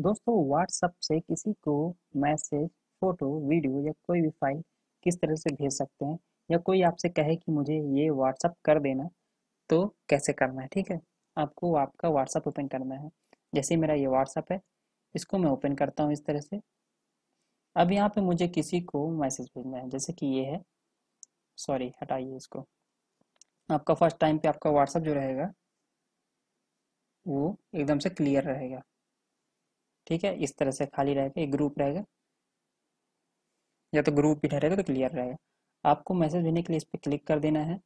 दोस्तों व्हाट्सअप से किसी को मैसेज फोटो वीडियो या कोई भी फाइल किस तरह से भेज सकते हैं या कोई आपसे कहे कि मुझे ये व्हाट्सअप कर देना तो कैसे करना है ठीक है आपको आपका व्हाट्सअप ओपन करना है जैसे मेरा ये व्हाट्सअप है इसको मैं ओपन करता हूँ इस तरह से अब यहाँ पे मुझे किसी को मैसेज भेजना है जैसे कि ये है सॉरी हटाइए इसको आपका फर्स्ट टाइम पे आपका व्हाट्सअप जो रहेगा वो एकदम से क्लियर रहेगा ठीक है इस तरह से खाली रहेगा एक ग्रुप रहेगा या तो ग्रुप भी रहेगा तो क्लियर रहेगा आपको मैसेज भेजने के लिए इस पर क्लिक कर देना है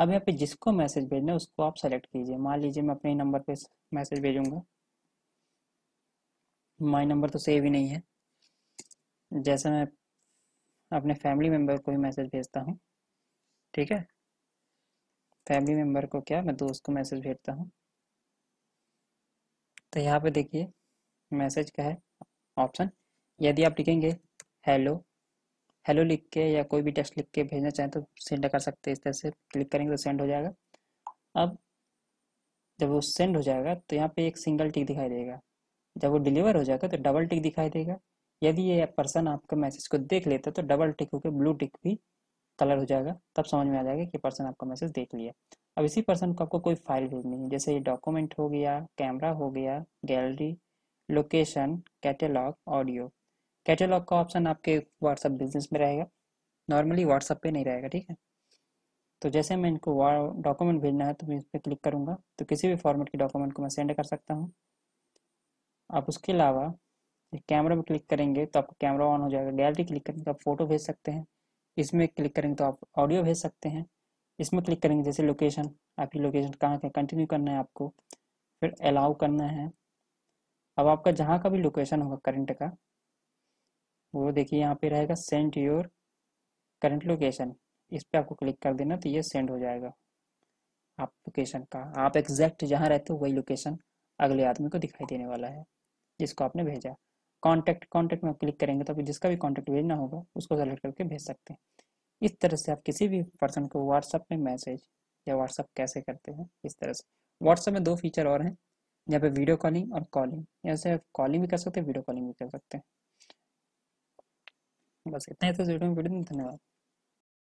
अब यहाँ पे जिसको मैसेज भेजना है उसको आप सेलेक्ट कीजिए मान लीजिए मैं अपने नंबर पे मैसेज भेजूंगा माई नंबर तो सेव ही नहीं है जैसे मैं अपने फैमिली मेम्बर को ही मैसेज भेजता हूँ ठीक है फैमिली मेम्बर को क्या मैं दोस्त को मैसेज भेजता हूँ तो यहाँ पे देखिए मैसेज का है ऑप्शन यदि आप लिखेंगे हेलो हेलो लिख के या कोई भी टेक्स्ट लिख के भेजना चाहें तो सेंड कर सकते हैं इस तरह से क्लिक करेंगे तो सेंड हो जाएगा अब जब वो सेंड हो जाएगा तो यहाँ पे एक सिंगल टिक दिखाई देगा जब वो डिलीवर हो जाएगा तो डबल टिक दिखाई देगा यदि ये पर्सन आपका मैसेज को देख लेता है तो डबल टिक होकर ब्लू टिक भी कलर हो जाएगा तब समझ में आ जाएगा कि पर्सन आपका मैसेज देख लिया अब इसी पर्सन को आपको कोई फाइल भेजनी है जैसे ये डॉक्यूमेंट हो गया कैमरा हो गया gallery location catalogue audio catalogue का ऑप्शन आपके व्हाट्सअप बिजनेस में रहेगा नॉर्मली व्हाट्सअप पे नहीं रहेगा ठीक है तो जैसे मैं इनको डॉक्यूमेंट भेजना है तो मैं इस पर क्लिक करूँगा तो किसी भी फॉर्मेट के डॉक्यूमेंट को मैं सेंड कर सकता हूँ आप उसके अलावा कैमरा में क्लिक करेंगे तो आपका कैमरा ऑन हो जाएगा गैलरी क्लिक करेंगे तो आप फोटो भेज सकते हैं इसमें क्लिक करेंगे तो आप ऑडियो भेज सकते हैं इसमें क्लिक करेंगे जैसे लोकेशन आपकी लोकेशन कहाँ कहाँ कंटिन्यू करना है आपको फिर अलाउ करना है अब आपका जहाँ का भी लोकेशन होगा करंट का वो देखिए यहाँ पे रहेगा सेंड योर करंट लोकेशन इस पर आपको क्लिक कर देना तो ये सेंड हो जाएगा आप लोकेशन का आप एग्जैक्ट जहाँ रहते हो वही लोकेशन अगले आदमी को दिखाई देने वाला है जिसको आपने भेजा कॉन्टैक्ट कॉन्टैक्ट में आप क्लिक करेंगे तो आपको जिसका भी कॉन्टैक्ट भेजना होगा उसको सेलेक्ट करके भेज सकते हैं इस तरह से आप किसी भी पर्सन को व्हाट्सएप में मैसेज या व्हाट्सएप कैसे करते हैं इस तरह से व्हाट्सएप में दो फीचर और हैं यहाँ पे वीडियो कॉलिंग और कॉलिंग यहाँ से कॉलिंग भी कर सकते हैं वीडियो कॉलिंग भी कर सकते हैं बस इतना ही तो वीडियो में धन्यवाद